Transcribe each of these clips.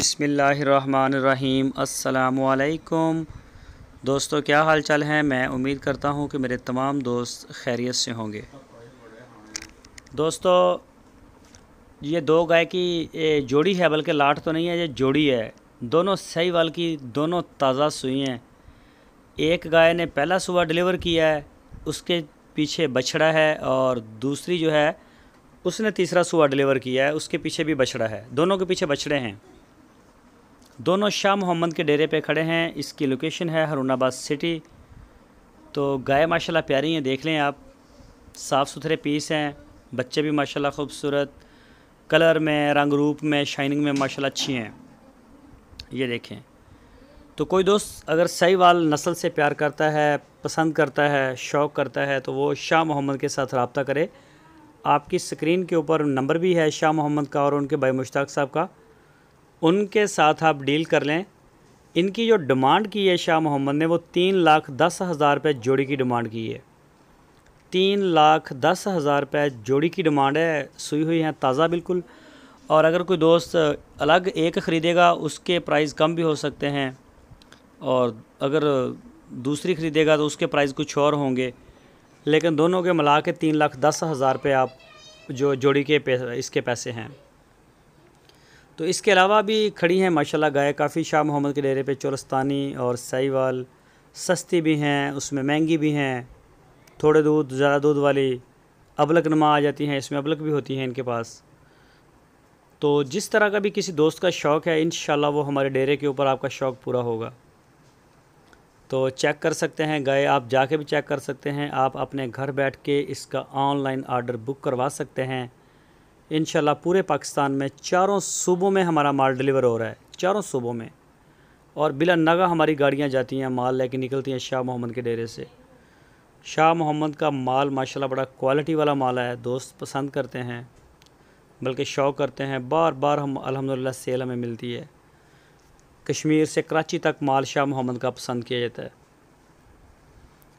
बिसमीम् दोस्तों क्या हाल चाल हैं मैं उम्मीद करता हूं कि मेरे तमाम दोस्त खैरियत से होंगे दोस्तों ये दो गाय की जोड़ी है बल्कि लाट तो नहीं है ये जोड़ी है दोनों सही वाल की दोनों ताज़ा सुई हैं एक गाय ने पहला सुबह डिलीवर किया है उसके पीछे बछड़ा है और दूसरी जो है उसने तीसरा सुबह डिलीवर किया है उसके पीछे भी बछड़ा है दोनों के पीछे बछड़े हैं दोनों शाह मोहम्मद के डेरे पे खड़े हैं इसकी लोकेशन है हरुणाबाद सिटी तो गाय माशाल्लाह प्यारी हैं देख लें आप साफ़ सुथरे पीस हैं बच्चे भी माशाल्लाह खूबसूरत कलर में रंग रूप में शाइनिंग में माशाला अच्छी हैं ये देखें तो कोई दोस्त अगर सही वाल नस्ल से प्यार करता है पसंद करता है शौक़ करता है तो वो शाह मोहम्मद के साथ रबता करे आपकी स्क्रीन के ऊपर नंबर भी है शाह मोहम्मद का और उनके भाई मुश्ताक साहब का उनके साथ आप डील कर लें इनकी जो डिमांड की है शाह मोहम्मद ने वो तीन लाख दस हज़ार रुपये जोड़ी की डिमांड की है तीन लाख दस हज़ार रुपये जोड़ी की डिमांड है सुई हुई हैं ताज़ा बिल्कुल और अगर कोई दोस्त अलग एक ख़रीदेगा उसके प्राइस कम भी हो सकते हैं और अगर दूसरी ख़रीदेगा तो उसके प्राइस कुछ और होंगे लेकिन दोनों के मिला के तीन लाख दस हज़ार रुपये आप जो जोड़ी के पैसे इसके पैसे हैं तो इसके अलावा भी खड़ी हैं माशाल्लाह गाय काफ़ी शाह मोहम्मद के डेरे पे चौरस्तानी और साईवाल सस्ती भी हैं उसमें महंगी भी हैं थोड़े दूध ज़्यादा दूध वाली अबलक नमा आ जाती हैं इसमें अबलक भी होती हैं इनके पास तो जिस तरह का भी किसी दोस्त का शौक़ है इन वो हमारे डेरे के ऊपर आपका शौक़ पूरा होगा तो चेक कर सकते हैं गाय आप जाके भी चेक कर सकते हैं आप अपने घर बैठ के इसका ऑनलाइन आर्डर बुक करवा सकते हैं इन पूरे पाकिस्तान में चारों सूबों में हमारा माल डिलीवर हो रहा है चारों सूबों में और बिला नगा हमारी गाड़ियाँ जाती हैं माल लेके निकलती हैं शाह मोहम्मद के डेरे से शाह मोहम्मद का माल माशाल्लाह बड़ा क्वालिटी वाला माल है दोस्त पसंद करते हैं बल्कि शौक़ करते हैं बार बार हम अलहमदिल्ला सेल हमें मिलती है कश्मीर से कराची तक माल शाह मोहम्मद का पसंद किया जाता है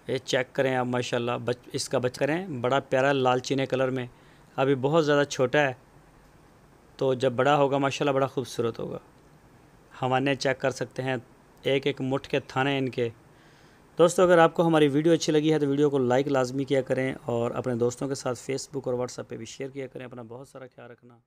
ये चेक करें आप माशाला बच इसका बच करें बड़ा प्यारा लालचीने कलर में अभी बहुत ज़्यादा छोटा है तो जब बड़ा होगा माशाल्लाह बड़ा खूबसूरत होगा हवाने चेक कर सकते हैं एक एक मुठ के थाने इनके दोस्तों अगर आपको हमारी वीडियो अच्छी लगी है तो वीडियो को लाइक लाजमी किया करें और अपने दोस्तों के साथ फेसबुक और व्हाट्सएप पर भी शेयर किया करें अपना बहुत सारा ख्याल रखना